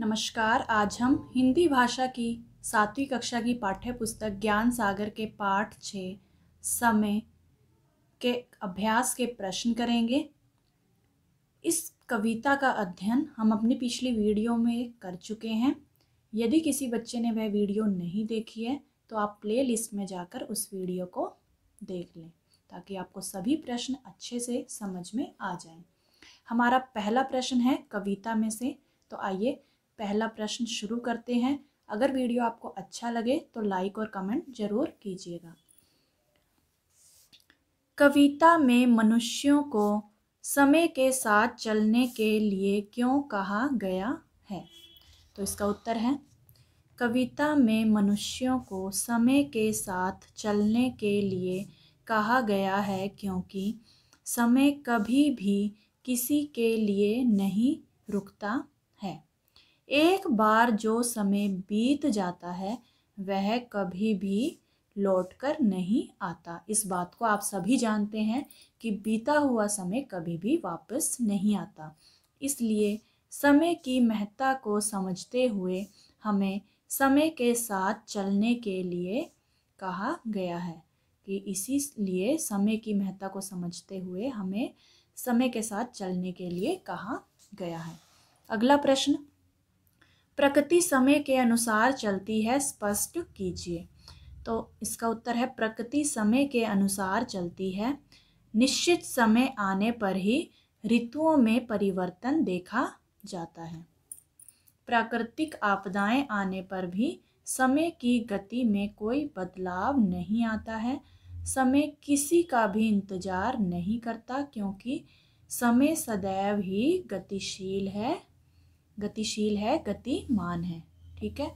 नमस्कार आज हम हिंदी भाषा की सातवीं कक्षा की पाठ्य पुस्तक ज्ञान सागर के पाठ छ समय के अभ्यास के प्रश्न करेंगे इस कविता का अध्ययन हम अपनी पिछली वीडियो में कर चुके हैं यदि किसी बच्चे ने वह वीडियो नहीं देखी है तो आप प्ले लिस्ट में जाकर उस वीडियो को देख लें ताकि आपको सभी प्रश्न अच्छे से समझ में आ जाएं। हमारा पहला प्रश्न है कविता में से तो आइए पहला प्रश्न शुरू करते हैं अगर वीडियो आपको अच्छा लगे तो लाइक और कमेंट ज़रूर कीजिएगा कविता में मनुष्यों को समय के साथ चलने के लिए क्यों कहा गया है तो इसका उत्तर है कविता में मनुष्यों को समय के साथ चलने के लिए कहा गया है क्योंकि समय कभी भी किसी के लिए नहीं रुकता है एक बार जो समय बीत जाता है वह कभी भी लौट कर नहीं आता इस बात को आप सभी जानते हैं कि बीता हुआ समय कभी भी वापस नहीं आता इसलिए समय की महत्ता को समझते हुए हमें समय के साथ चलने के लिए कहा गया है कि इसी लिए समय की महत्ता को समझते हुए हमें समय के साथ चलने के लिए कहा गया है अगला प्रश्न प्रकृति समय के अनुसार चलती है स्पष्ट कीजिए तो इसका उत्तर है प्रकृति समय के अनुसार चलती है निश्चित समय आने पर ही ऋतुओं में परिवर्तन देखा जाता है प्राकृतिक आपदाएं आने पर भी समय की गति में कोई बदलाव नहीं आता है समय किसी का भी इंतजार नहीं करता क्योंकि समय सदैव ही गतिशील है गतिशील है गतिमान है ठीक है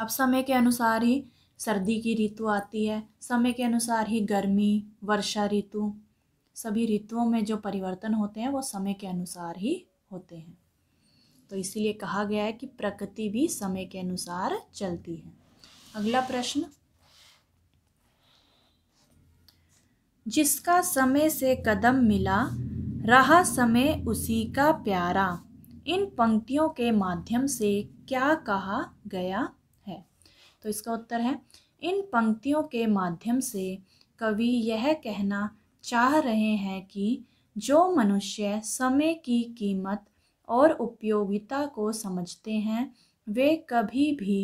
अब समय के अनुसार ही सर्दी की ऋतु आती है समय के अनुसार ही गर्मी वर्षा ऋतु सभी ऋतुओं में जो परिवर्तन होते हैं वो समय के अनुसार ही होते हैं तो इसीलिए कहा गया है कि प्रकृति भी समय के अनुसार चलती है अगला प्रश्न जिसका समय से कदम मिला रहा समय उसी का प्यारा इन पंक्तियों के माध्यम से क्या कहा गया है तो इसका उत्तर है इन पंक्तियों के माध्यम से कवि यह कहना चाह रहे हैं कि जो मनुष्य समय की कीमत और उपयोगिता को समझते हैं वे कभी भी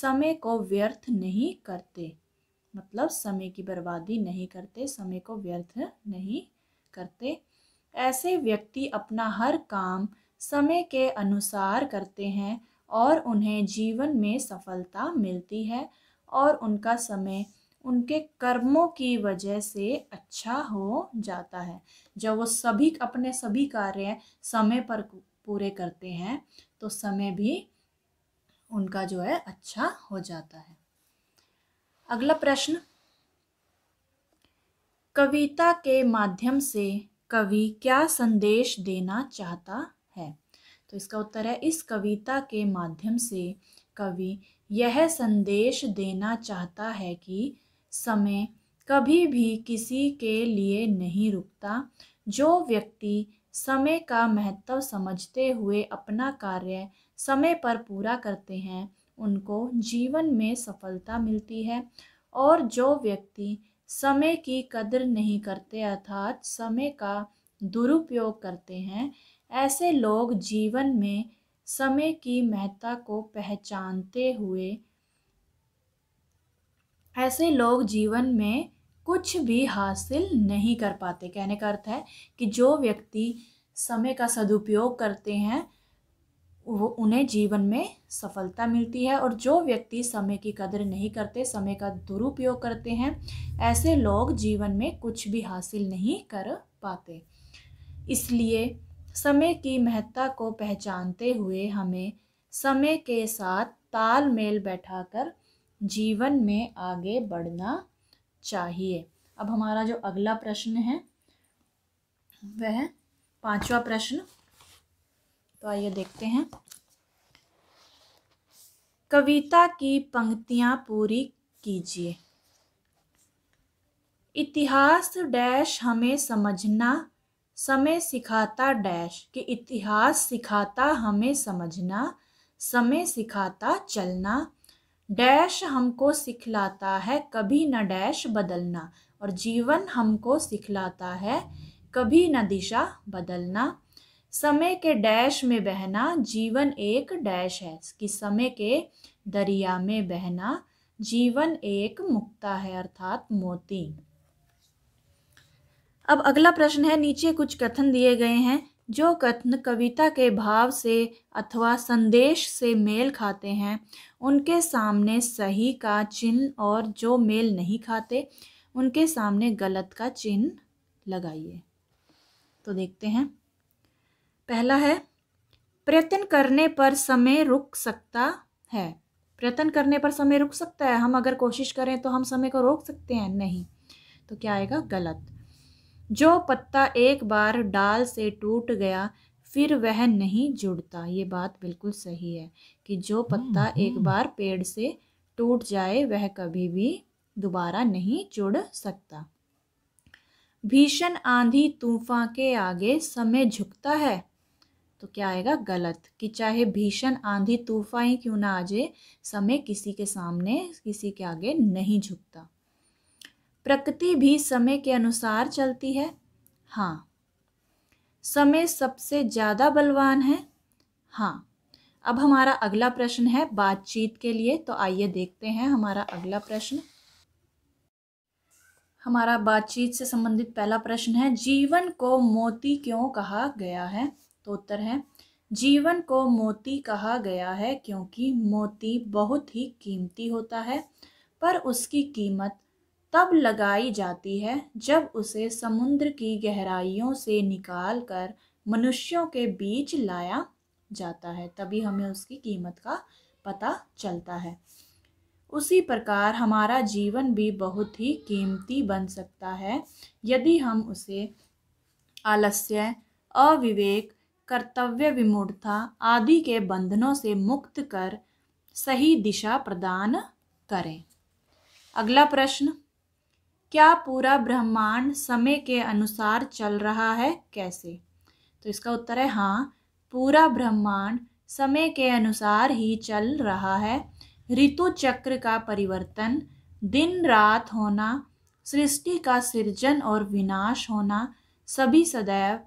समय को व्यर्थ नहीं करते मतलब समय की बर्बादी नहीं करते समय को व्यर्थ नहीं करते ऐसे व्यक्ति अपना हर काम समय के अनुसार करते हैं और उन्हें जीवन में सफलता मिलती है और उनका समय उनके कर्मों की वजह से अच्छा हो जाता है जब वो सभी अपने सभी कार्य समय पर पूरे करते हैं तो समय भी उनका जो है अच्छा हो जाता है अगला प्रश्न कविता के माध्यम से कवि क्या संदेश देना चाहता है तो इसका उत्तर है इस कविता के माध्यम से कवि यह संदेश देना चाहता है कि समय कभी भी किसी के लिए नहीं रुकता जो व्यक्ति समय का महत्व समझते हुए अपना कार्य समय पर पूरा करते हैं उनको जीवन में सफलता मिलती है और जो व्यक्ति समय की कदर नहीं करते अर्थात समय का दुरुपयोग करते हैं ऐसे लोग जीवन में समय की महत्ता को पहचानते हुए ऐसे लोग जीवन में कुछ भी हासिल नहीं कर पाते कहने का अर्थ है कि जो व्यक्ति समय का सदुपयोग करते हैं वो उन्हें जीवन में सफलता मिलती है और जो व्यक्ति समय की कदर नहीं करते समय का दुरुपयोग करते हैं ऐसे लोग जीवन में कुछ भी हासिल नहीं कर पाते इसलिए समय की महत्ता को पहचानते हुए हमें समय के साथ तालमेल बैठाकर जीवन में आगे बढ़ना चाहिए अब हमारा जो अगला प्रश्न है वह पांचवा प्रश्न तो आइए देखते हैं कविता की पंक्तियां पूरी कीजिए इतिहास डैश हमें समझना समय सिखाता डैश कि इतिहास सिखाता हमें समझना समय सिखाता चलना डैश हमको सिखलाता है कभी न डैश बदलना और जीवन हमको सिखलाता है कभी न दिशा बदलना समय के डैश में बहना जीवन एक डैश है कि समय के दरिया में बहना जीवन एक मुक्ता है अर्थात मोती अब अगला प्रश्न है नीचे कुछ कथन दिए गए हैं जो कथन कविता के भाव से अथवा संदेश से मेल खाते हैं उनके सामने सही का चिन्ह और जो मेल नहीं खाते उनके सामने गलत का चिन्ह लगाइए तो देखते हैं पहला है प्रयत्न करने पर समय रुक सकता है प्रयत्न करने पर समय रुक सकता है हम अगर कोशिश करें तो हम समय को रोक सकते हैं नहीं तो क्या आएगा गलत जो पत्ता एक बार डाल से टूट गया फिर वह नहीं जुड़ता ये बात बिल्कुल सही है कि जो पत्ता हम्म, एक हम्म। बार पेड़ से टूट जाए वह कभी भी दोबारा नहीं जुड़ सकता भीषण आंधी तूफान के आगे समय झुकता है तो क्या आएगा गलत कि चाहे भीषण आंधी तूफान ही क्यों ना आ जाए समय किसी के सामने किसी के आगे नहीं झुकता प्रकृति भी समय के अनुसार चलती है हाँ समय सबसे ज़्यादा बलवान है हाँ अब हमारा अगला प्रश्न है बातचीत के लिए तो आइए देखते हैं हमारा अगला प्रश्न हमारा बातचीत से संबंधित पहला प्रश्न है जीवन को मोती क्यों कहा गया है तो उत्तर है जीवन को मोती कहा गया है क्योंकि मोती बहुत ही कीमती होता है पर उसकी कीमत तब लगाई जाती है जब उसे समुद्र की गहराइयों से निकाल कर मनुष्यों के बीच लाया जाता है तभी हमें उसकी कीमत का पता चलता है उसी प्रकार हमारा जीवन भी बहुत ही कीमती बन सकता है यदि हम उसे आलस्य अविवेक कर्तव्य विमूढ़ता आदि के बंधनों से मुक्त कर सही दिशा प्रदान करें अगला प्रश्न क्या पूरा ब्रह्मांड समय के अनुसार चल रहा है कैसे तो इसका उत्तर है हाँ पूरा ब्रह्मांड समय के अनुसार ही चल रहा है ऋतु चक्र का परिवर्तन दिन रात होना सृष्टि का सृजन और विनाश होना सभी सदैव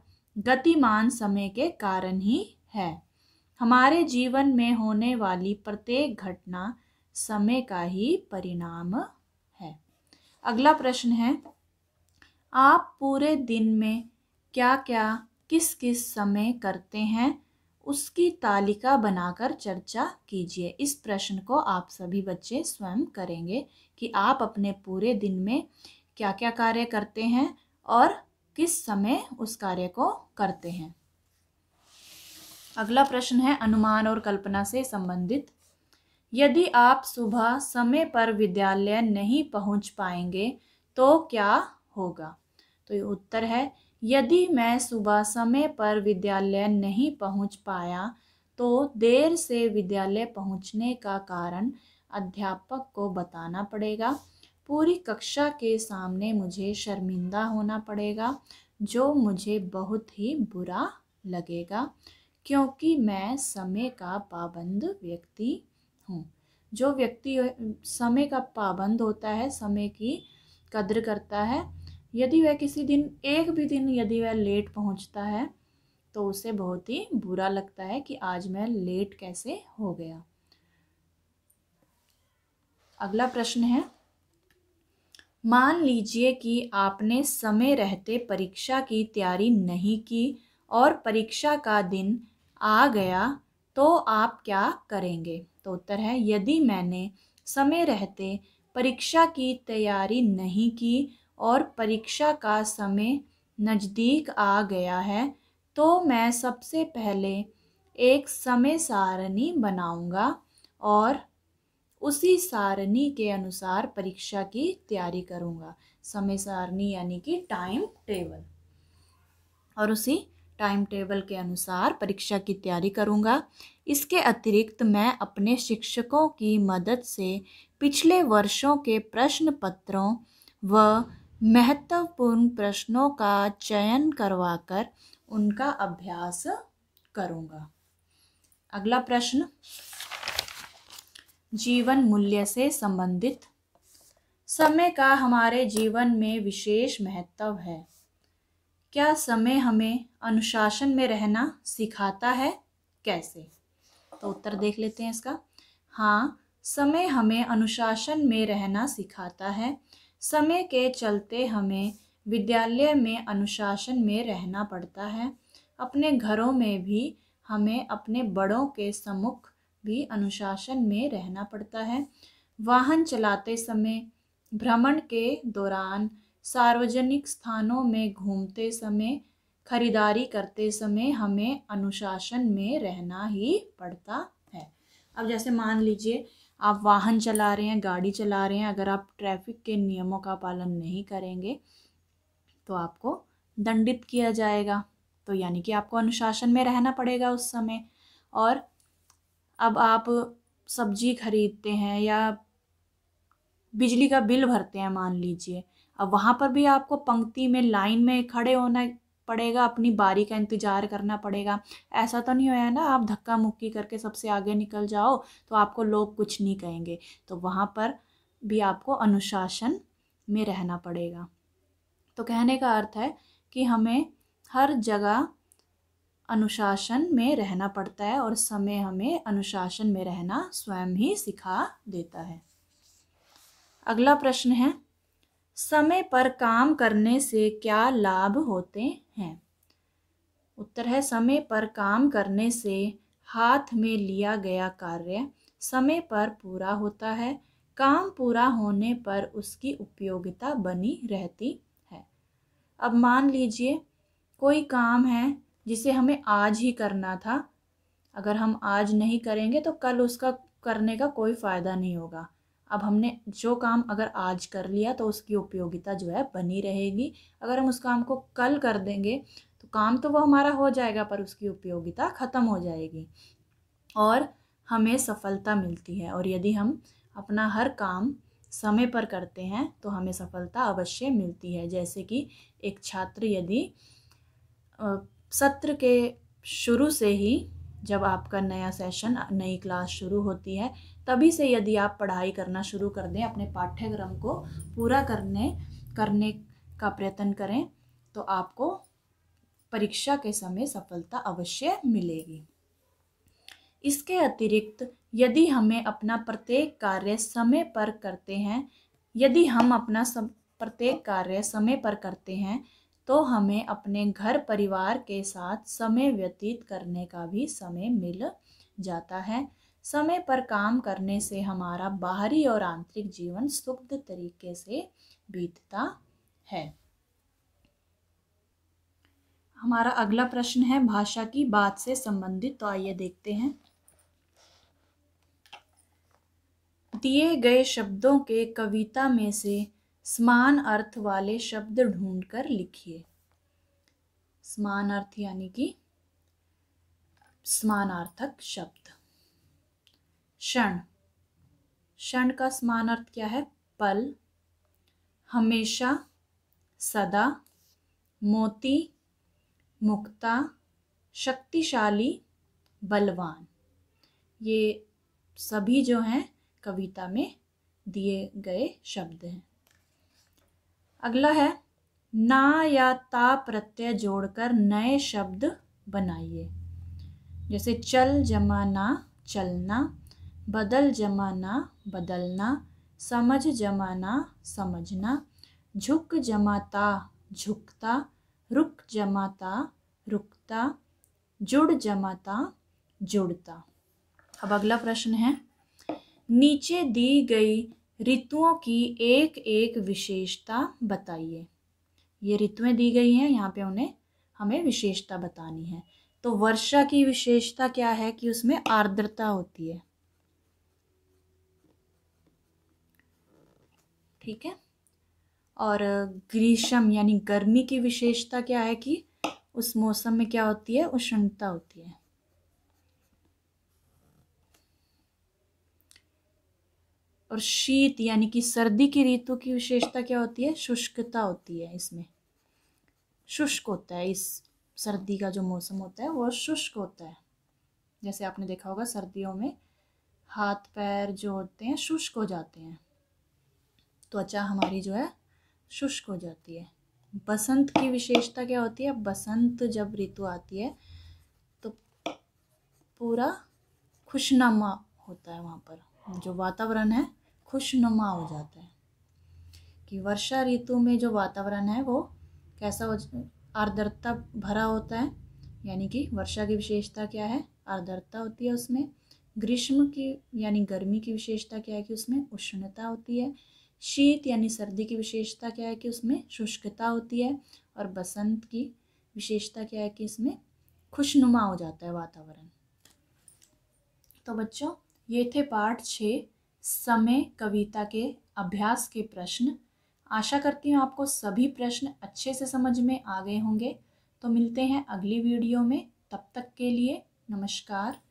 गतिमान समय के कारण ही है हमारे जीवन में होने वाली प्रत्येक घटना समय का ही परिणाम अगला प्रश्न है आप पूरे दिन में क्या क्या किस किस समय करते हैं उसकी तालिका बनाकर चर्चा कीजिए इस प्रश्न को आप सभी बच्चे स्वयं करेंगे कि आप अपने पूरे दिन में क्या क्या कार्य करते हैं और किस समय उस कार्य को करते हैं अगला प्रश्न है अनुमान और कल्पना से संबंधित यदि आप सुबह समय पर विद्यालय नहीं पहुंच पाएंगे तो क्या होगा तो ये उत्तर है यदि मैं सुबह समय पर विद्यालय नहीं पहुंच पाया तो देर से विद्यालय पहुंचने का कारण अध्यापक को बताना पड़ेगा पूरी कक्षा के सामने मुझे शर्मिंदा होना पड़ेगा जो मुझे बहुत ही बुरा लगेगा क्योंकि मैं समय का पाबंद व्यक्ति हूँ जो व्यक्ति समय का पाबंद होता है समय की कद्र करता है यदि वह किसी दिन एक भी दिन यदि वह लेट पहुंचता है तो उसे बहुत ही बुरा लगता है कि आज मैं लेट कैसे हो गया अगला प्रश्न है मान लीजिए कि आपने समय रहते परीक्षा की तैयारी नहीं की और परीक्षा का दिन आ गया तो आप क्या करेंगे उत्तर है यदि मैंने समय रहते परीक्षा की तैयारी नहीं की और परीक्षा का समय नज़दीक आ गया है तो मैं सबसे पहले एक समय सारणी बनाऊंगा और उसी सारणी के अनुसार परीक्षा की तैयारी करूंगा समय सारणी यानी कि टाइम टेबल और उसी टाइम टेबल के अनुसार परीक्षा की तैयारी करूंगा इसके अतिरिक्त मैं अपने शिक्षकों की मदद से पिछले वर्षों के प्रश्न पत्रों व महत्वपूर्ण प्रश्नों का चयन करवाकर उनका अभ्यास करूँगा अगला प्रश्न जीवन मूल्य से संबंधित समय का हमारे जीवन में विशेष महत्व है क्या समय हमें अनुशासन में रहना सिखाता है कैसे तो उत्तर देख लेते हैं इसका हाँ समय हमें अनुशासन में रहना सिखाता है समय के चलते हमें विद्यालय में अनुशासन में रहना पड़ता है अपने घरों में भी हमें अपने बड़ों के सम्मुख भी अनुशासन में रहना पड़ता है वाहन चलाते समय भ्रमण के दौरान सार्वजनिक स्थानों में घूमते समय खरीदारी करते समय हमें अनुशासन में रहना ही पड़ता है अब जैसे मान लीजिए आप वाहन चला रहे हैं गाड़ी चला रहे हैं अगर आप ट्रैफिक के नियमों का पालन नहीं करेंगे तो आपको दंडित किया जाएगा तो यानी कि आपको अनुशासन में रहना पड़ेगा उस समय और अब आप सब्जी खरीदते हैं या बिजली का बिल भरते हैं मान लीजिए अब वहाँ पर भी आपको पंक्ति में लाइन में खड़े होना पड़ेगा अपनी बारी का इंतज़ार करना पड़ेगा ऐसा तो नहीं होया ना आप धक्का मुक्की करके सबसे आगे निकल जाओ तो आपको लोग कुछ नहीं कहेंगे तो वहाँ पर भी आपको अनुशासन में रहना पड़ेगा तो कहने का अर्थ है कि हमें हर जगह अनुशासन में रहना पड़ता है और समय हमें अनुशासन में रहना स्वयं ही सिखा देता है अगला प्रश्न है समय पर काम करने से क्या लाभ होते हैं उत्तर है समय पर काम करने से हाथ में लिया गया कार्य समय पर पूरा होता है काम पूरा होने पर उसकी उपयोगिता बनी रहती है अब मान लीजिए कोई काम है जिसे हमें आज ही करना था अगर हम आज नहीं करेंगे तो कल उसका करने का कोई फ़ायदा नहीं होगा अब हमने जो काम अगर आज कर लिया तो उसकी उपयोगिता जो है बनी रहेगी अगर हम उस काम को कल कर देंगे तो काम तो वो हमारा हो जाएगा पर उसकी उपयोगिता ख़त्म हो जाएगी और हमें सफलता मिलती है और यदि हम अपना हर काम समय पर करते हैं तो हमें सफलता अवश्य मिलती है जैसे कि एक छात्र यदि सत्र के शुरू से ही जब आपका नया सेशन नई क्लास शुरू होती है तभी से यदि आप पढ़ाई करना शुरू कर दें अपने पाठ्यक्रम को पूरा करने करने का प्रयत्न करें तो आपको परीक्षा के समय सफलता अवश्य मिलेगी इसके अतिरिक्त यदि हमें अपना प्रत्येक कार्य समय पर करते हैं यदि हम अपना सब प्रत्येक कार्य समय पर करते हैं तो हमें अपने घर परिवार के साथ समय व्यतीत करने का भी समय मिल जाता है समय पर काम करने से हमारा बाहरी और आंतरिक जीवन सुख तरीके से बीतता है हमारा अगला प्रश्न है भाषा की बात से संबंधित तो आइए देखते हैं दिए गए शब्दों के कविता में से समान अर्थ वाले शब्द ढूंढकर लिखिए समान अर्थ यानी कि समानार्थक शब्द क्षण क्षण का समान अर्थ क्या है पल हमेशा सदा मोती मुक्ता शक्तिशाली बलवान ये सभी जो हैं कविता में दिए गए शब्द हैं अगला है ना या ता प्रत्यय जोड़कर नए शब्द बनाइए जैसे चल जमाना चलना बदल जमाना बदलना समझ जमाना समझना झुक जमाता झुकता रुक जमाता रुकता जुड़ जमाता जुड़ता अब अगला प्रश्न है नीचे दी गई ऋतुओं की एक एक विशेषता बताइए ये ऋतुएं दी गई हैं यहाँ पे उन्हें हमें विशेषता बतानी है तो वर्षा की विशेषता क्या है कि उसमें आर्द्रता होती है ठीक है और ग्रीष्म यानी गर्मी की विशेषता क्या है कि उस मौसम में क्या होती है उष्णता होती है और शीत यानी कि सर्दी की ऋतु की विशेषता क्या होती है शुष्कता होती है इसमें शुष्क होता है इस सर्दी का जो मौसम होता है वो शुष्क होता है जैसे आपने देखा होगा सर्दियों में हाथ पैर जो होते हैं शुष्क हो जाते हैं त्वचा हमारी जो है शुष्क हो जाती है बसंत की विशेषता क्या होती है बसंत जब ऋतु आती है तो पूरा खुशनामा होता है वहाँ पर जो वातावरण है खुशनुमा हो जाता है कि वर्षा ऋतु में जो वातावरण है वो कैसा हो आर्द्रता भरा होता है यानी कि वर्षा की विशेषता क्या है आर्द्रता होती है उसमें ग्रीष्म की यानी गर्मी की विशेषता क्या है कि उसमें उष्णता होती है शीत यानी सर्दी की विशेषता क्या है कि उसमें शुष्कता होती है और बसंत की विशेषता क्या है कि इसमें खुशनुमा हो जाता है वातावरण तो बच्चों ये थे पार्ट छः समय कविता के अभ्यास के प्रश्न आशा करती हूँ आपको सभी प्रश्न अच्छे से समझ में आ गए होंगे तो मिलते हैं अगली वीडियो में तब तक के लिए नमस्कार